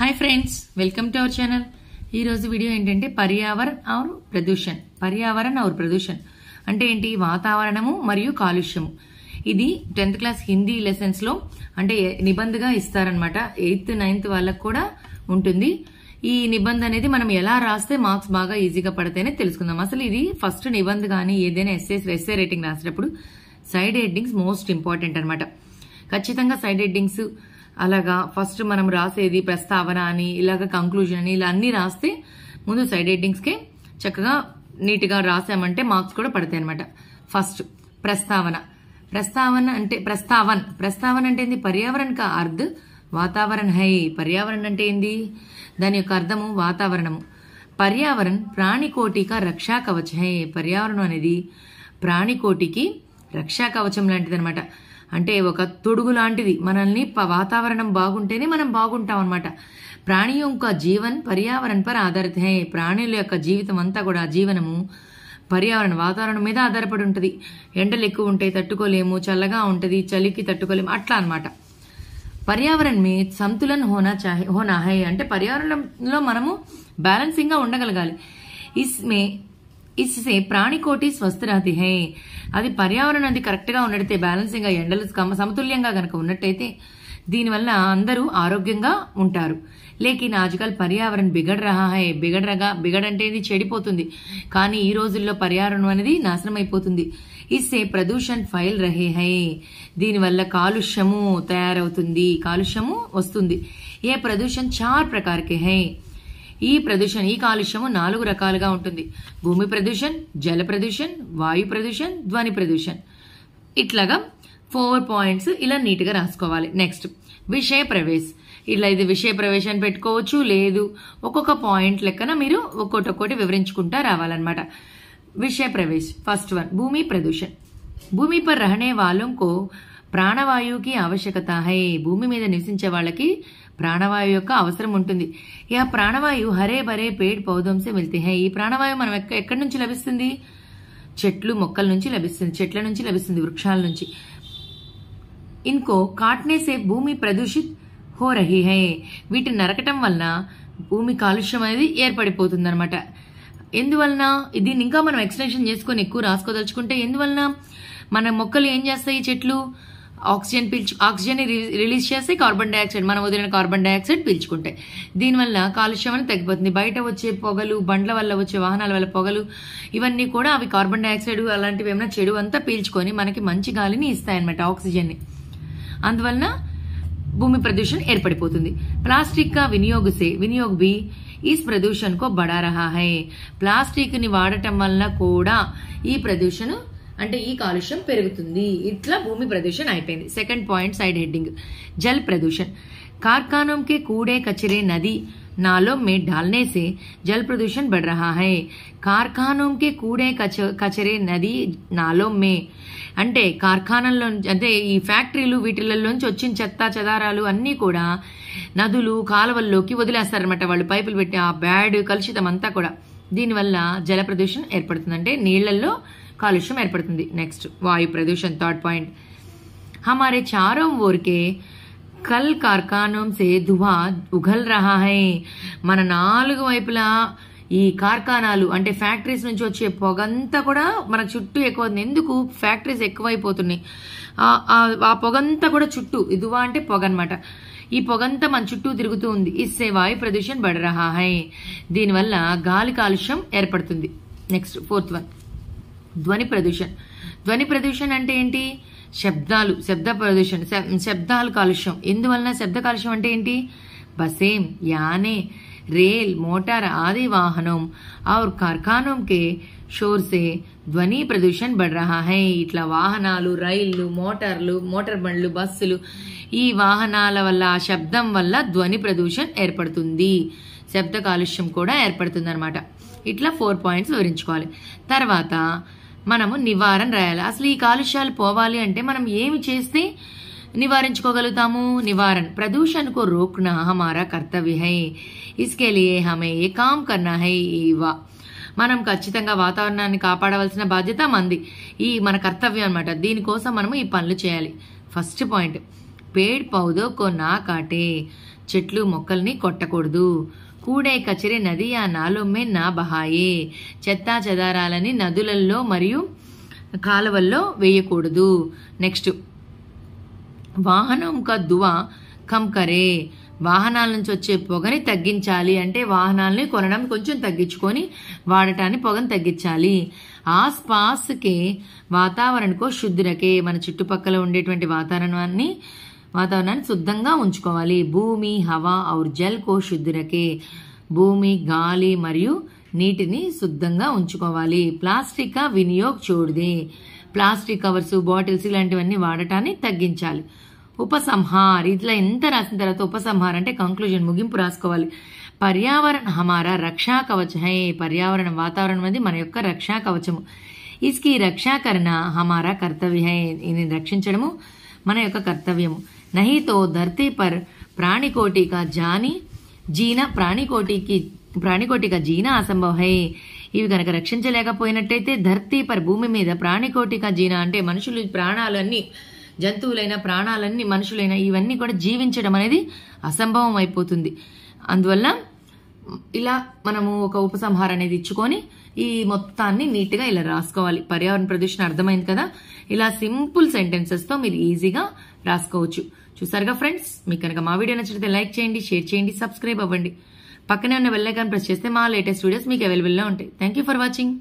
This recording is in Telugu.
hi friends welcome to our channel ఈరోజు వీడియో ఏంటంటే పర్యావరణ్ ఆర్ ప్రదూషణ్ పర్యావరణ్ ఆర్ ప్రదూషణ్ అంటే ఏంటి వాతావరణము మరియు కాలుష్యము ఇది టెన్త్ క్లాస్ హిందీ లెసన్స్లో అంటే నిబంధగా ఇస్తారనమాట ఎయిత్ నైన్త్ వాళ్ళకు కూడా ఉంటుంది ఈ నిబంధ అనేది మనం ఎలా రాస్తే మార్క్స్ బాగా ఈజీగా పడితేనే తెలుసుకుందాం అసలు ఇది ఫస్ట్ నిబంధ కానీ ఏదైనా ఎస్ఏ ఎస్ఏ రేటింగ్ రాసేటప్పుడు సైడ్ హెడ్డింగ్స్ మోస్ట్ ఇంపార్టెంట్ అనమాట ఖచ్చితంగా సైడ్ హెడ్డింగ్స్ అలాగా ఫస్ట్ మనం రాసేది ప్రస్తావన అని ఇలాగ కంక్లూజన్ అని ఇలా అన్ని రాస్తే ముందు సైడ్ రేటింగ్స్కే చక్కగా నీట్గా రాసామంటే మార్క్స్ కూడా పడతాయి అనమాట ఫస్ట్ ప్రస్తావన ప్రస్తావన అంటే ప్రస్తావన్ ప్రస్తావన అంటే ఏంది పర్యావరణ కా అర్థ వాతావరణ హై పర్యావరణం అంటే ఏంది దాని యొక్క అర్థము వాతావరణము పర్యావరణ ప్రాణికోటిక రక్షా కవచం హై పర్యావరణం అనేది ప్రాణికోటికి రక్షా కవచం లాంటిది అనమాట అంటే ఒక తొడుగు లాంటిది మనల్ని వాతావరణం బాగుంటేనే మనం బాగుంటాం అనమాట ప్రాణి యొక్క జీవన్ పర్యావరణ పర్ ఆధారిత ప్రాణుల యొక్క జీవితం అంతా కూడా జీవనము పర్యావరణ వాతావరణం మీద ఆధారపడి ఉంటుంది ఎండలు ఎక్కువ ఉంటాయి తట్టుకోలేము చల్లగా ఉంటుంది చలికి తట్టుకోలేము అట్లా అనమాట పర్యావరణ మీ సంతులన్ హోనా చాహే హోనా హై అంటే పర్యావరణంలో మనము బ్యాలెన్సింగ్గా ఉండగలగాలి ఇస్మే ఇస్సే ప్రాణికోటి స్వస్థరాతి హే అది పర్యావరణం అది కరెక్ట్గా ఉన్నట్టయితే గా ఎండలు సమతుల్యంగా కనుక ఉన్నట్టయితే దీనివల్ల అందరూ ఆరోగ్యంగా ఉంటారు లేకిన్ ఆజకల్ పర్యావరణ బిగడ్ రహా హై బిగడ్ రగా బిగడ్ అంటే ఇది చెడిపోతుంది కానీ ఈ రోజుల్లో పర్యావరణం అనేది నాశనం అయిపోతుంది ఇస్సే ప్రదూషణ్ ఫైల్ రహే హై దీనివల్ల కాలుష్యము తయారవుతుంది కాలుష్యము వస్తుంది ఏ ప్రదూషణ్ చార్ ప్రకారకే హై ఈ ప్రదూషణ ఈ కాలుష్యము నాలుగు రకాలుగా ఉంటుంది భూమి ప్రదూషణ్ జల ప్రదూషణ్ వాయు ప్రదూషణ్ ధ్వని ప్రదూషణ్ ఇట్లాగా ఫోర్ పాయింట్స్ ఇలా నీట్గా రాసుకోవాలి నెక్స్ట్ విషయ ప్రవేశ్ ఇలా ఇది విషయ ప్రవేశం పెట్టుకోవచ్చు లేదు ఒక్కొక్క పాయింట్ లెక్కన మీరు ఒక్కొక్కటి ఒక్కోటి వివరించుకుంటా రావాలన్నమాట విషయ ప్రవేశ్ ఫస్ట్ వన్ భూమి ప్రదూషణ్ భూమి పర్ రహనే వాళ్ళంకో ప్రాణవాయువుకి ఆవశ్యకత హై భూమి మీద నివసించే వాళ్ళకి ప్రాణవాయువు యొక్క అవసరం ఉంటుంది యా ప్రాణవాయువు హరే భరే పేడ్ పౌదంసే వెళ్తే హే ఈ ప్రాణవాయువు మనం ఎక్క ఎక్కడి నుంచి లభిస్తుంది చెట్లు మొక్కల నుంచి లభిస్తుంది చెట్ల నుంచి లభిస్తుంది వృక్షాల నుంచి ఇన్కో కాట్నేసే భూమి ప్రదూషిత్ హో రహి హే వీటిని నరకటం వలన భూమి కాలుష్యం అనేది ఏర్పడిపోతుంది అనమాట ఎందువలన దీన్ని ఇంకా మనం ఎక్స్టెన్షన్ చేసుకొని ఎక్కువ రాసుకోదలుచుకుంటే ఎందువలన మన మొక్కలు ఏం చేస్తాయి చెట్లు ఆక్సిజన్ పీల్చు ఆక్సిజన్ని రిలీజ్ చేస్తే కార్బన్ డైఆక్సైడ్ మనం వదిలిన కార్బన్ డైఆక్సైడ్ పీల్చుకుంటాయి దీనివల్ల కాలుష్యం అనేది తగ్గిపోతుంది బయట వచ్చే పొగలు బండ్ల వల్ల వచ్చే వాహనాల వల్ల పొగలు ఇవన్నీ కూడా అవి కార్బన్ డైఆక్సైడ్ అలాంటివి ఏమైనా చెడు అంతా పీల్చుకొని మనకి మంచి గాలిని ఇస్తాయన్నమాట ఆక్సిజన్ని అందువలన భూమి ప్రదూషణ ఏర్పడిపోతుంది ప్లాస్టిక్ కా వినియోగసే వినియోగ బి ఈస్ ప్రదూషణ్ కో బడా రహా హై ప్లాస్టిక్ ని వాడటం వలన కూడా ఈ ప్రదూషణ అంటే ఈ కాలుష్యం పెరుగుతుంది ఇట్లా భూమి ప్రదూషణ అయిపోయింది సెకండ్ పాయింట్ సైడ్ హెడ్డింగ్ జల్ ప్రదూషణ్ कारखानों కూడే కచరే నది नदी नालों में डालने से जल प्रदूषण హై रहा है कारखानों కచరే నది నాలో మే అంటే కార్ఖానంలో అంటే ఈ ఫ్యాక్టరీలు వీటిలలోంచి వచ్చిన చెత్త చెదారాలు అన్నీ కూడా నదులు కాలువల్లోకి వదిలేస్తారనమాట వాళ్ళు పైపులు పెట్టి ఆ బ్యాడ్ కలుషితం అంతా కూడా దీనివల్ల జల ప్రదూషణ ఏర్పడుతుంది అంటే నీళ్లలో కాలుష్యం ఏర్పడుతుంది నెక్స్ట్ వాయు ప్రదూషణ్ థర్డ్ పాయింట్ హమారే चारों ఊరికే కల్ కార్ఖానం సే దువా ఉఘల్ హై మన నాలుగు వైపులా ఈ కార్ఖానాలు అంటే ఫ్యాక్టరీస్ నుంచి వచ్చే పొగంతా కూడా మన చుట్టూ ఎక్కువ ఎందుకు ఫ్యాక్టరీస్ ఎక్కువైపోతున్నాయి ఆ పొగంతా కూడా చుట్టూ ఇదువా అంటే పొగ అనమాట ఈ పొగంతా మన చుట్టూ తిరుగుతూ ఉంది ఇస్సే వాయు ప్రదూషణ్ హై దీనివల్ల గాలి కాలుష్యం ఏర్పడుతుంది నెక్స్ట్ ఫోర్త్ వన్ ధ్వని ప్రదూషణ ధ్వని ప్రదూషణ అంటే ఏంటి శబ్దాలు శబ్ద ప్రదూషణ శబ్దాలు కాలుష్యం ఎందువలన శబ్ద కాలుష్యం అంటే ఏంటి బసేం యానే రేల్ మోటార్ ఆది వాహనం और కార్ఖానంకే షోర్సే ధ్వని ప్రదూషణ్ బడ్ రహా హై ఇట్లా వాహనాలు రైళ్లు మోటార్లు మోటార్ బండ్లు బస్సులు ఈ వాహనాల వల్ల శబ్దం వల్ల ధ్వని ప్రదూషణ్ ఏర్పడుతుంది శబ్ద కాలుష్యం కూడా ఏర్పడుతుంది అనమాట ఇట్లా ఫోర్ పాయింట్స్ వివరించుకోవాలి తర్వాత మనము నివారణ రాయాలి అసలు ఈ కాలుష్యాలు పోవాలి అంటే మనం ఏమి చేస్తే నివారించుకోగలుగుతాము నివారణ प्रदूषण को రోక్న హమారా కర్తవ్య హై इसके హమే ఏ కామ్ काम హై ఇవా మనం ఖచ్చితంగా వాతావరణాన్ని కాపాడవలసిన బాధ్యత మంది ఈ మన కర్తవ్యం అనమాట దీనికోసం మనము ఈ పనులు చేయాలి ఫస్ట్ పాయింట్ పేడ్ పౌదో కొన్నా కాటే చెట్లు మొక్కల్ని కొట్టకూడదు కూడే కచరి నది ఆ నాలొమ్మే నా బహాయే చెత్తా చెదారాలని నదులల్లో మరియు కాలువల్లో వేయకూడదు నెక్స్ట్ వాహనం దువ కంకరే వాహనాల నుంచి వచ్చే పొగని తగ్గించాలి అంటే వాహనాలని కొనడం కొంచెం తగ్గించుకొని వాడటాన్ని పొగను తగ్గించాలి ఆస్ పాస్కే వాతావరణకో శుద్ధిరకే మన చుట్టుపక్కల ఉండేటువంటి వాతావరణాన్ని వాతావరణాన్ని శుద్ధంగా ఉంచుకోవాలి భూమి హవా ఔర్ జల్ కో శుద్ధిరకే భూమి గాలి మరియు నీటిని శుద్ధంగా ఉంచుకోవాలి ప్లాస్టిక్ వినియోగ చూడదే ప్లాస్టిక్ కవర్స్ బాటిల్స్ ఇలాంటివన్నీ వాడటాన్ని తగ్గించాలి ఉపసంహార్ ఇట్లా ఎంత రాసిన తర్వాత ఉపసంహార్ అంటే కంక్లూజన్ ముగింపు రాసుకోవాలి పర్యావరణ హమారా రక్షా కవచ పర్యావరణ పర్యావరణం వాతావరణం అనేది మన యొక్క రక్షా కవచము ఇస్కి రక్షాకరణ హమారా కర్తవ్య రక్షించడము మన యొక్క కర్తవ్యము नहीं तो धरती पर प्राणिकोटि का जानी జీనా ప్రాణికోటికి ప్రాణికోటిక జీన అసంభవ హై ఇవి కనుక రక్షించలేకపోయినట్టయితే ధర్తీ పర్ భూమి మీద ప్రాణికోటిక జీన అంటే మనుషులు ప్రాణాలన్నీ జంతువులైన ప్రాణాలన్నీ మనుషులైన ఇవన్నీ కూడా జీవించడం అనేది అసంభవం అయిపోతుంది అందువల్ల ఇలా మనము ఒక ఉపసంహారం అనేది ఇచ్చుకొని ఈ మొత్తాన్ని నీట్గా ఇలా రాసుకోవాలి పర్యావరణ ప్రదూషణ అర్థమైంది కదా ఇలా సింపుల్ సెంటెన్సెస్తో మీరు ఈజీగా రాసుకోవచ్చు చూసారుగా ఫ్రెండ్స్ మీకు కనుక మా వీడియో నచ్చితే లైక్ చేయండి షేర్ చేయండి సబ్స్క్రైబ్ అవ్వండి పక్కనే ఉన్న వెళ్ళైకాన్ ప్రెస్ చేస్తే మా లేటెస్ట్ వీడియోస్ మీకు అవైలబుల్లో ఉంటాయి థ్యాంక్ ఫర్ వాచింగ్